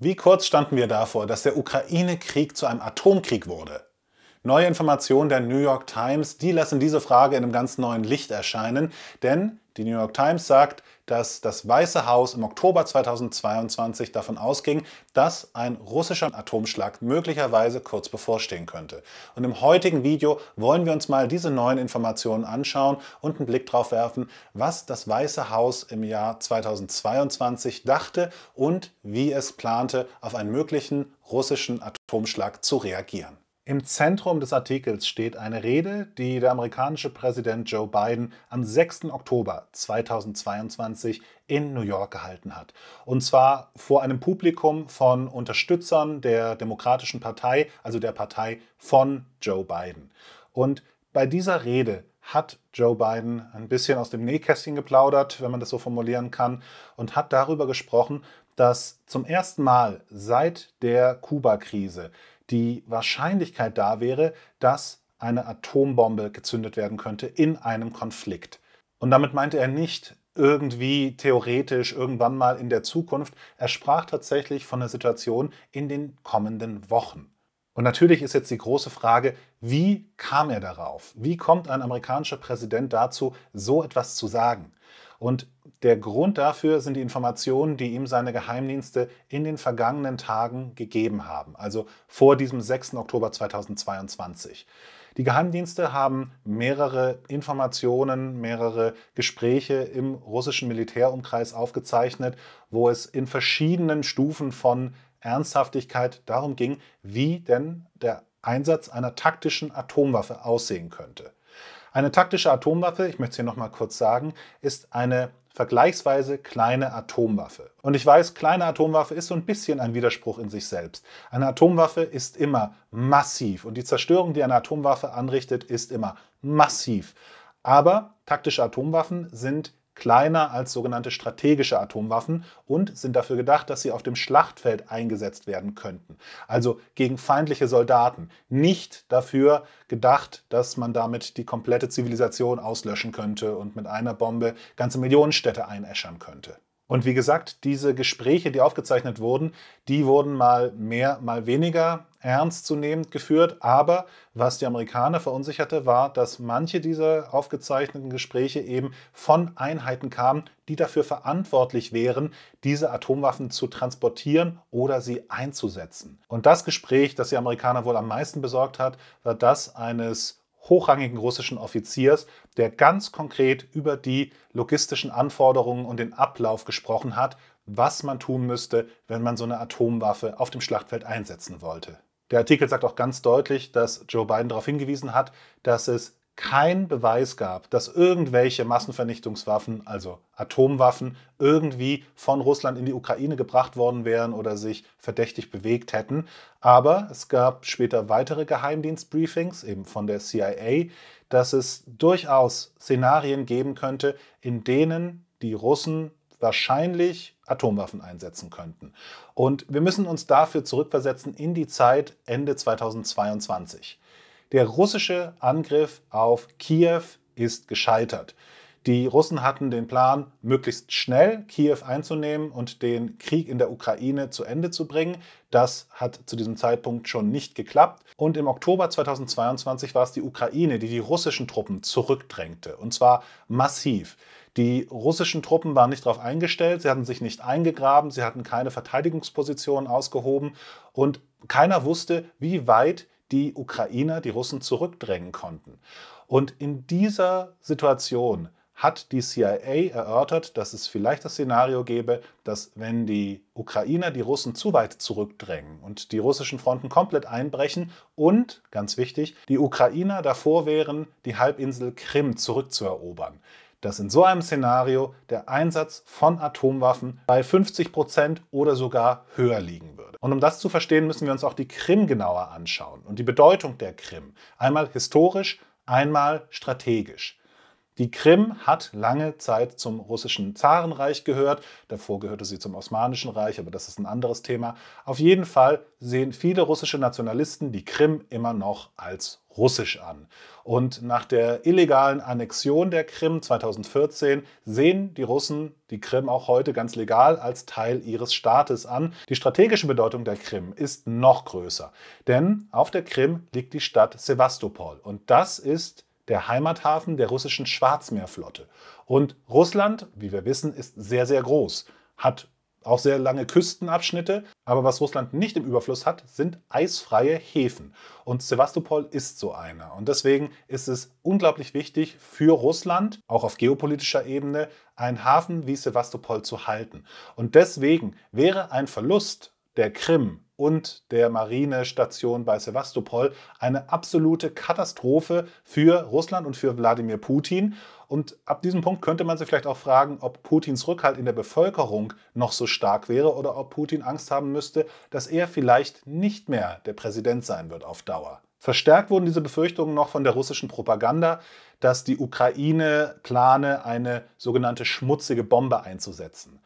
Wie kurz standen wir davor, dass der Ukraine-Krieg zu einem Atomkrieg wurde? Neue Informationen der New York Times, die lassen diese Frage in einem ganz neuen Licht erscheinen, denn die New York Times sagt, dass das Weiße Haus im Oktober 2022 davon ausging, dass ein russischer Atomschlag möglicherweise kurz bevorstehen könnte. Und im heutigen Video wollen wir uns mal diese neuen Informationen anschauen und einen Blick darauf werfen, was das Weiße Haus im Jahr 2022 dachte und wie es plante, auf einen möglichen russischen Atomschlag zu reagieren. Im Zentrum des Artikels steht eine Rede, die der amerikanische Präsident Joe Biden am 6. Oktober 2022 in New York gehalten hat. Und zwar vor einem Publikum von Unterstützern der Demokratischen Partei, also der Partei von Joe Biden. Und bei dieser Rede hat Joe Biden ein bisschen aus dem Nähkästchen geplaudert, wenn man das so formulieren kann, und hat darüber gesprochen, dass zum ersten Mal seit der Kuba-Krise die Wahrscheinlichkeit da wäre, dass eine Atombombe gezündet werden könnte in einem Konflikt. Und damit meinte er nicht irgendwie theoretisch irgendwann mal in der Zukunft. Er sprach tatsächlich von der Situation in den kommenden Wochen. Und natürlich ist jetzt die große Frage, wie kam er darauf? Wie kommt ein amerikanischer Präsident dazu, so etwas zu sagen? Und der Grund dafür sind die Informationen, die ihm seine Geheimdienste in den vergangenen Tagen gegeben haben, also vor diesem 6. Oktober 2022. Die Geheimdienste haben mehrere Informationen, mehrere Gespräche im russischen Militärumkreis aufgezeichnet, wo es in verschiedenen Stufen von Ernsthaftigkeit darum ging, wie denn der Einsatz einer taktischen Atomwaffe aussehen könnte. Eine taktische Atomwaffe, ich möchte es hier nochmal kurz sagen, ist eine vergleichsweise kleine Atomwaffe. Und ich weiß, kleine Atomwaffe ist so ein bisschen ein Widerspruch in sich selbst. Eine Atomwaffe ist immer massiv und die Zerstörung, die eine Atomwaffe anrichtet, ist immer massiv. Aber taktische Atomwaffen sind kleiner als sogenannte strategische Atomwaffen und sind dafür gedacht, dass sie auf dem Schlachtfeld eingesetzt werden könnten. Also gegen feindliche Soldaten. Nicht dafür gedacht, dass man damit die komplette Zivilisation auslöschen könnte und mit einer Bombe ganze Millionenstädte einäschern könnte. Und wie gesagt, diese Gespräche, die aufgezeichnet wurden, die wurden mal mehr, mal weniger ernstzunehmend geführt. Aber was die Amerikaner verunsicherte, war, dass manche dieser aufgezeichneten Gespräche eben von Einheiten kamen, die dafür verantwortlich wären, diese Atomwaffen zu transportieren oder sie einzusetzen. Und das Gespräch, das die Amerikaner wohl am meisten besorgt hat, war das eines hochrangigen russischen Offiziers, der ganz konkret über die logistischen Anforderungen und den Ablauf gesprochen hat, was man tun müsste, wenn man so eine Atomwaffe auf dem Schlachtfeld einsetzen wollte. Der Artikel sagt auch ganz deutlich, dass Joe Biden darauf hingewiesen hat, dass es kein Beweis gab, dass irgendwelche Massenvernichtungswaffen, also Atomwaffen, irgendwie von Russland in die Ukraine gebracht worden wären oder sich verdächtig bewegt hätten. Aber es gab später weitere Geheimdienstbriefings, eben von der CIA, dass es durchaus Szenarien geben könnte, in denen die Russen wahrscheinlich Atomwaffen einsetzen könnten. Und wir müssen uns dafür zurückversetzen in die Zeit Ende 2022. Der russische Angriff auf Kiew ist gescheitert. Die Russen hatten den Plan, möglichst schnell Kiew einzunehmen und den Krieg in der Ukraine zu Ende zu bringen. Das hat zu diesem Zeitpunkt schon nicht geklappt. Und im Oktober 2022 war es die Ukraine, die die russischen Truppen zurückdrängte. Und zwar massiv. Die russischen Truppen waren nicht darauf eingestellt, sie hatten sich nicht eingegraben, sie hatten keine Verteidigungspositionen ausgehoben und keiner wusste, wie weit die die Ukrainer, die Russen zurückdrängen konnten. Und in dieser Situation hat die CIA erörtert, dass es vielleicht das Szenario gäbe, dass wenn die Ukrainer die Russen zu weit zurückdrängen und die russischen Fronten komplett einbrechen und, ganz wichtig, die Ukrainer davor wären, die Halbinsel Krim zurückzuerobern, dass in so einem Szenario der Einsatz von Atomwaffen bei 50 Prozent oder sogar höher liegen und um das zu verstehen, müssen wir uns auch die Krim genauer anschauen und die Bedeutung der Krim. Einmal historisch, einmal strategisch. Die Krim hat lange Zeit zum russischen Zarenreich gehört. Davor gehörte sie zum Osmanischen Reich, aber das ist ein anderes Thema. Auf jeden Fall sehen viele russische Nationalisten die Krim immer noch als russisch an. Und nach der illegalen Annexion der Krim 2014 sehen die Russen die Krim auch heute ganz legal als Teil ihres Staates an. Die strategische Bedeutung der Krim ist noch größer, denn auf der Krim liegt die Stadt Sevastopol und das ist der Heimathafen der russischen Schwarzmeerflotte. Und Russland, wie wir wissen, ist sehr, sehr groß, hat auch sehr lange Küstenabschnitte. Aber was Russland nicht im Überfluss hat, sind eisfreie Häfen. Und Sevastopol ist so einer. Und deswegen ist es unglaublich wichtig für Russland, auch auf geopolitischer Ebene, einen Hafen wie Sevastopol zu halten. Und deswegen wäre ein Verlust der Krim und der Marinestation bei Sevastopol eine absolute Katastrophe für Russland und für Wladimir Putin. Und ab diesem Punkt könnte man sich vielleicht auch fragen, ob Putins Rückhalt in der Bevölkerung noch so stark wäre oder ob Putin Angst haben müsste, dass er vielleicht nicht mehr der Präsident sein wird auf Dauer. Verstärkt wurden diese Befürchtungen noch von der russischen Propaganda, dass die Ukraine plane, eine sogenannte schmutzige Bombe einzusetzen.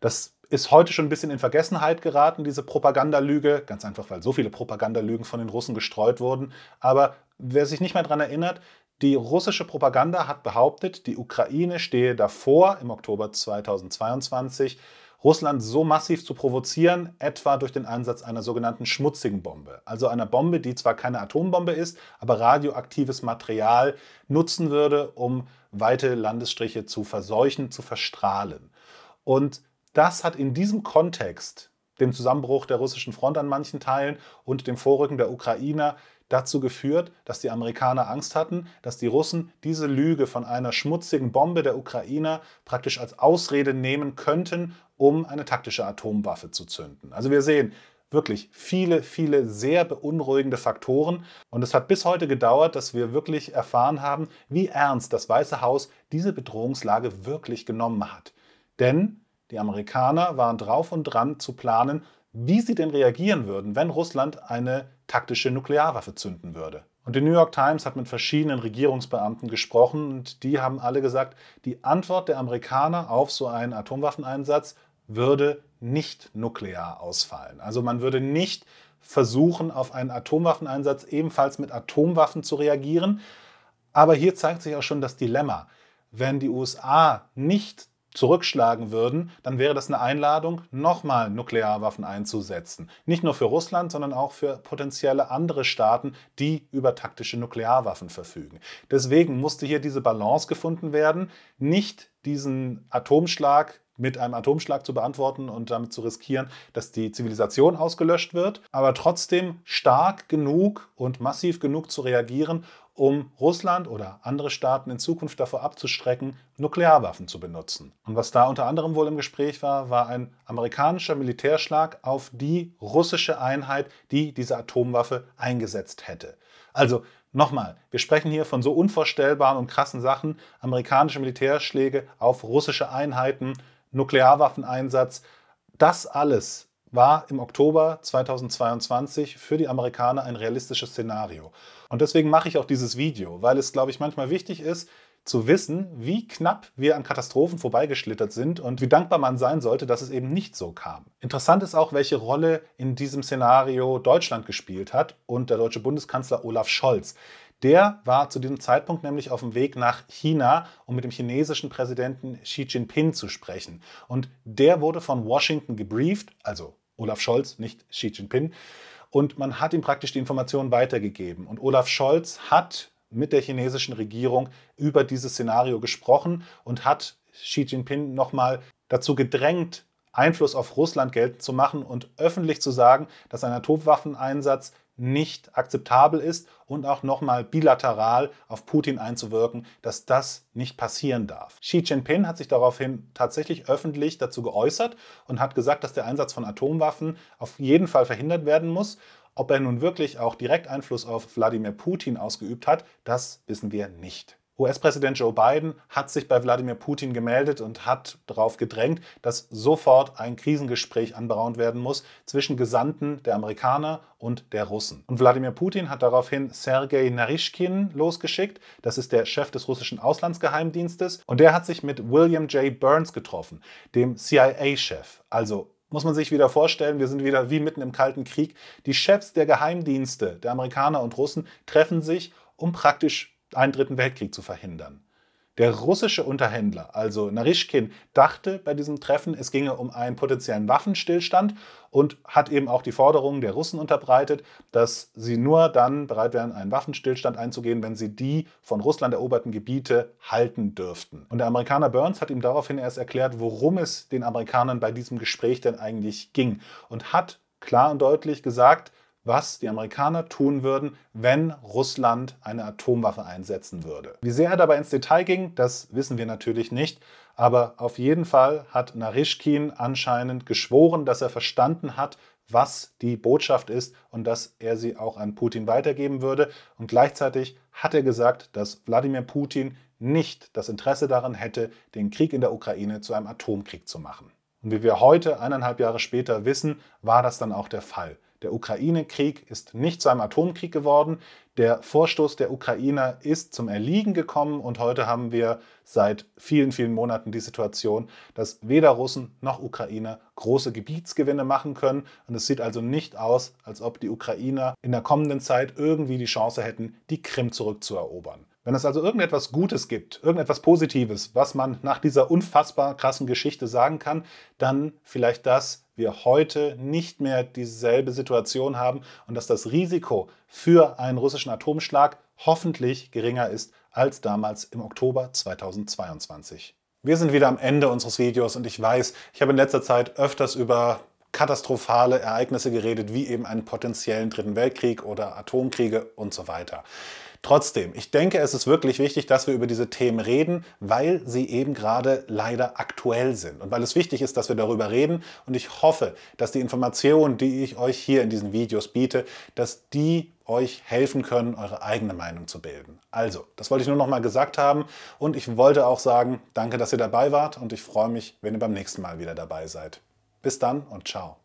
Das ist heute schon ein bisschen in Vergessenheit geraten, diese Propagandalüge. Ganz einfach, weil so viele Propagandalügen von den Russen gestreut wurden. Aber wer sich nicht mehr daran erinnert, die russische Propaganda hat behauptet, die Ukraine stehe davor, im Oktober 2022 Russland so massiv zu provozieren, etwa durch den Einsatz einer sogenannten schmutzigen Bombe. Also einer Bombe, die zwar keine Atombombe ist, aber radioaktives Material nutzen würde, um weite Landesstriche zu verseuchen, zu verstrahlen. Und das hat in diesem Kontext, dem Zusammenbruch der russischen Front an manchen Teilen und dem Vorrücken der Ukrainer, dazu geführt, dass die Amerikaner Angst hatten, dass die Russen diese Lüge von einer schmutzigen Bombe der Ukrainer praktisch als Ausrede nehmen könnten, um eine taktische Atomwaffe zu zünden. Also wir sehen, wirklich viele, viele sehr beunruhigende Faktoren. Und es hat bis heute gedauert, dass wir wirklich erfahren haben, wie ernst das Weiße Haus diese Bedrohungslage wirklich genommen hat. Denn die Amerikaner waren drauf und dran zu planen, wie sie denn reagieren würden, wenn Russland eine taktische Nuklearwaffe zünden würde. Und die New York Times hat mit verschiedenen Regierungsbeamten gesprochen und die haben alle gesagt, die Antwort der Amerikaner auf so einen Atomwaffeneinsatz würde nicht nuklear ausfallen. Also man würde nicht versuchen, auf einen Atomwaffeneinsatz ebenfalls mit Atomwaffen zu reagieren. Aber hier zeigt sich auch schon das Dilemma. Wenn die USA nicht zurückschlagen würden, dann wäre das eine Einladung, nochmal Nuklearwaffen einzusetzen. Nicht nur für Russland, sondern auch für potenzielle andere Staaten, die über taktische Nuklearwaffen verfügen. Deswegen musste hier diese Balance gefunden werden, nicht diesen Atomschlag mit einem Atomschlag zu beantworten und damit zu riskieren, dass die Zivilisation ausgelöscht wird, aber trotzdem stark genug und massiv genug zu reagieren, um Russland oder andere Staaten in Zukunft davor abzustrecken, Nuklearwaffen zu benutzen. Und was da unter anderem wohl im Gespräch war, war ein amerikanischer Militärschlag auf die russische Einheit, die diese Atomwaffe eingesetzt hätte. Also nochmal, wir sprechen hier von so unvorstellbaren und krassen Sachen, amerikanische Militärschläge auf russische Einheiten, Nuklearwaffeneinsatz, das alles war im Oktober 2022 für die Amerikaner ein realistisches Szenario. Und deswegen mache ich auch dieses Video, weil es, glaube ich, manchmal wichtig ist, zu wissen, wie knapp wir an Katastrophen vorbeigeschlittert sind und wie dankbar man sein sollte, dass es eben nicht so kam. Interessant ist auch, welche Rolle in diesem Szenario Deutschland gespielt hat und der deutsche Bundeskanzler Olaf Scholz. Der war zu diesem Zeitpunkt nämlich auf dem Weg nach China, um mit dem chinesischen Präsidenten Xi Jinping zu sprechen. Und der wurde von Washington gebrieft, also Olaf Scholz, nicht Xi Jinping. Und man hat ihm praktisch die Informationen weitergegeben. Und Olaf Scholz hat mit der chinesischen Regierung über dieses Szenario gesprochen und hat Xi Jinping nochmal dazu gedrängt, Einfluss auf Russland geltend zu machen und öffentlich zu sagen, dass ein Atomwaffeneinsatz nicht akzeptabel ist und auch nochmal bilateral auf Putin einzuwirken, dass das nicht passieren darf. Xi Jinping hat sich daraufhin tatsächlich öffentlich dazu geäußert und hat gesagt, dass der Einsatz von Atomwaffen auf jeden Fall verhindert werden muss. Ob er nun wirklich auch direkt Einfluss auf Wladimir Putin ausgeübt hat, das wissen wir nicht. US-Präsident Joe Biden hat sich bei Wladimir Putin gemeldet und hat darauf gedrängt, dass sofort ein Krisengespräch anberaumt werden muss zwischen Gesandten der Amerikaner und der Russen. Und Wladimir Putin hat daraufhin Sergei Narischkin losgeschickt, das ist der Chef des russischen Auslandsgeheimdienstes, und der hat sich mit William J. Burns getroffen, dem CIA-Chef, also muss man sich wieder vorstellen, wir sind wieder wie mitten im Kalten Krieg. Die Chefs der Geheimdienste der Amerikaner und Russen treffen sich, um praktisch einen dritten Weltkrieg zu verhindern. Der russische Unterhändler, also Narischkin, dachte bei diesem Treffen, es ginge um einen potenziellen Waffenstillstand und hat eben auch die Forderungen der Russen unterbreitet, dass sie nur dann bereit wären, einen Waffenstillstand einzugehen, wenn sie die von Russland eroberten Gebiete halten dürften. Und der Amerikaner Burns hat ihm daraufhin erst erklärt, worum es den Amerikanern bei diesem Gespräch denn eigentlich ging und hat klar und deutlich gesagt, was die Amerikaner tun würden, wenn Russland eine Atomwaffe einsetzen würde. Wie sehr er dabei ins Detail ging, das wissen wir natürlich nicht, aber auf jeden Fall hat Narischkin anscheinend geschworen, dass er verstanden hat, was die Botschaft ist und dass er sie auch an Putin weitergeben würde. Und gleichzeitig hat er gesagt, dass Wladimir Putin nicht das Interesse daran hätte, den Krieg in der Ukraine zu einem Atomkrieg zu machen. Und wie wir heute, eineinhalb Jahre später, wissen, war das dann auch der Fall. Der Ukraine-Krieg ist nicht zu einem Atomkrieg geworden. Der Vorstoß der Ukrainer ist zum Erliegen gekommen und heute haben wir seit vielen, vielen Monaten die Situation, dass weder Russen noch Ukrainer große Gebietsgewinne machen können. Und es sieht also nicht aus, als ob die Ukrainer in der kommenden Zeit irgendwie die Chance hätten, die Krim zurückzuerobern. Wenn es also irgendetwas Gutes gibt, irgendetwas Positives, was man nach dieser unfassbar krassen Geschichte sagen kann, dann vielleicht das, wir heute nicht mehr dieselbe Situation haben und dass das Risiko für einen russischen Atomschlag hoffentlich geringer ist als damals im Oktober 2022. Wir sind wieder am Ende unseres Videos und ich weiß, ich habe in letzter Zeit öfters über katastrophale Ereignisse geredet, wie eben einen potenziellen Dritten Weltkrieg oder Atomkriege und so weiter. Trotzdem, ich denke, es ist wirklich wichtig, dass wir über diese Themen reden, weil sie eben gerade leider aktuell sind und weil es wichtig ist, dass wir darüber reden. Und ich hoffe, dass die Informationen, die ich euch hier in diesen Videos biete, dass die euch helfen können, eure eigene Meinung zu bilden. Also, das wollte ich nur noch mal gesagt haben und ich wollte auch sagen, danke, dass ihr dabei wart und ich freue mich, wenn ihr beim nächsten Mal wieder dabei seid. Bis dann und ciao.